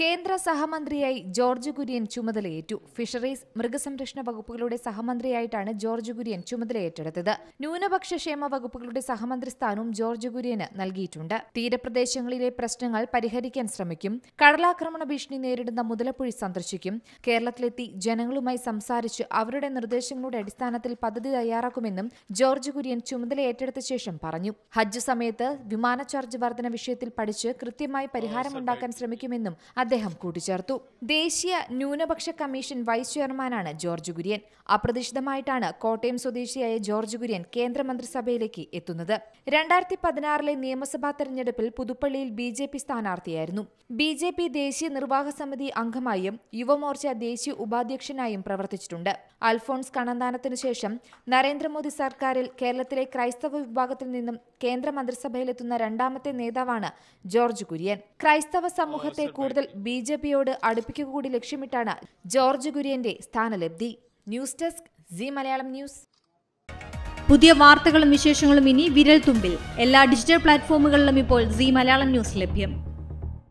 കേന്ദ്ര സഹമന്ത്രിയായി ജോർജ് കുര്യൻ ചുമതലയേറ്റു ഫിഷറീസ് മൃഗസംരക്ഷണ വകുപ്പുകളുടെ സഹമന്ത്രിയായിട്ടാണ് ജോർജ് കുര്യൻ ചുമതലയേറ്റെടുത്തത് ന്യൂനപക്ഷ ക്ഷേമ വകുപ്പുകളുടെ സഹമന്ത്രി സ്ഥാനവും ജോർജ് കുര്യന് നൽകിയിട്ടുണ്ട് തീരപ്രദേശങ്ങളിലെ പ്രശ്നങ്ങൾ പരിഹരിക്കാൻ ശ്രമിക്കും കടലാക്രമണ ഭീഷണി നേരിടുന്ന മുതലപ്പുഴി സന്ദർശിക്കും കേരളത്തിലെത്തി ജനങ്ങളുമായി സംസാരിച്ച് അവരുടെ നിർദ്ദേശങ്ങളുടെ അടിസ്ഥാനത്തിൽ പദ്ധതി തയ്യാറാക്കുമെന്നും ജോർജ് കുര്യൻ ചുമതലയേറ്റെടുത്ത ശേഷം പറഞ്ഞു ഹജ്ജ് സമയത്ത് വിമാന ചാർജ് വർധന വിഷയത്തിൽ പഠിച്ച് കൃത്യമായി പരിഹാരമുണ്ടാക്കാൻ ശ്രമിക്കുമെന്നും അദ്ദേഹം കൂട്ടിച്ചേർത്തു ദേശീയ ന്യൂനപക്ഷ കമ്മീഷൻ വൈസ് ചെയർമാനാണ് ജോർജ് കുര്യൻ അപ്രതീക്ഷിതമായിട്ടാണ് കോട്ടയം സ്വദേശിയായ ജോർജ് കുര്യൻ കേന്ദ്രമന്ത്രിസഭയിലേക്ക് എത്തുന്നത് രണ്ടായിരത്തി പതിനാറിലെ നിയമസഭാ തെരഞ്ഞെടുപ്പിൽ പുതുപ്പള്ളിയിൽ ബി ജെ പി സ്ഥാനാർത്ഥിയായിരുന്നു ബി ജെ പി ദേശീയ നിർവാഹക സമിതി അംഗമായും യുവമോർച്ച ദേശീയ ഉപാധ്യക്ഷനായും പ്രവർത്തിച്ചിട്ടുണ്ട് അൽഫോൺസ് കണ്ണന്താനത്തിനു ശേഷം നരേന്ദ്രമോദി സർക്കാരിൽ കേരളത്തിലെ ക്രൈസ്തവ വിഭാഗത്തിൽ നിന്നും കേന്ദ്രമന്ത്രിസഭയിലെത്തുന്ന രണ്ടാമത്തെ നേതാവാണ് ജോർജ് കുര്യൻ ക്രൈസ്തവ സമൂഹത്തെ കൂടുതൽ ബി ജെ പിയോട് അടുപ്പിക്കുക കൂടി ലക്ഷ്യമിട്ടാണ് ജോർജ് കുര്യന്റെ സ്ഥാനലബ്ധി news desk C Malayalam news പുതിയ വാർത്തകളും വിശേഷങ്ങളും ഇനി വിരൽ തുമ്പിൽ എല്ലാ ഡിജിറ്റൽ പ്ലാറ്റ്ഫോമുകളിലും ഇപ്പോൾ സി മലയാളം ന്യൂസ് ലഭ്യം